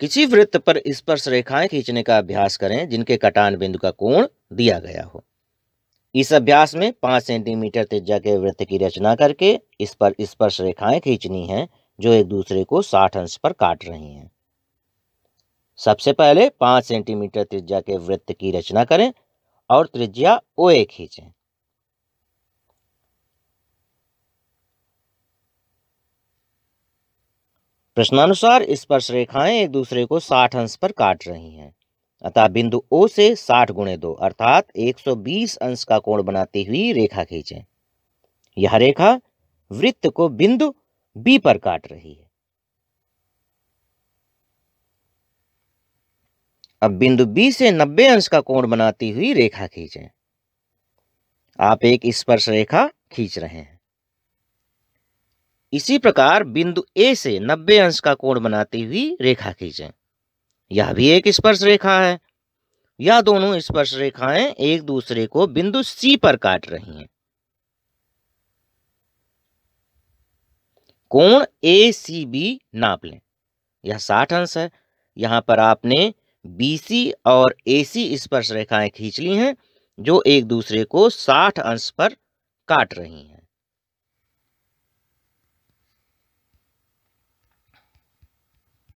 किसी वृत्त पर स्पर्श रेखाएं खींचने का अभ्यास करें जिनके कटान बिंदु का कोण दिया गया हो इस अभ्यास में पांच सेंटीमीटर त्रिज्या के वृत्त की रचना करके इस पर स्पर्श रेखाएं खींचनी हैं जो एक दूसरे को साठ अंश पर काट रही हैं सबसे पहले पांच सेंटीमीटर त्रिज्या के वृत्त की रचना करें और त्रिज्या ओए खींचें प्रश्नानुसार स्पर्श रेखाएं एक दूसरे को 60 अंश पर काट रही हैं अतः बिंदु ओ से 60 गुणे दो अर्थात 120 अंश का कोण बनाती हुई रेखा खींचें यह रेखा वृत्त को बिंदु बी पर काट रही है अब बिंदु बी से 90 अंश का कोण बनाती हुई रेखा खींचें आप एक स्पर्श रेखा खींच रहे हैं इसी प्रकार बिंदु ए से 90 अंश का कोण बनाती हुई रेखा खींचें यह भी एक स्पर्श रेखा है यह दोनों स्पर्श रेखाएं एक दूसरे को बिंदु सी पर काट रही हैं कोण ए सी बी नाप लें यह 60 अंश है यहां पर आपने बी सी और ए सी स्पर्श रेखाएं खींच ली हैं जो एक दूसरे को 60 अंश पर काट रही हैं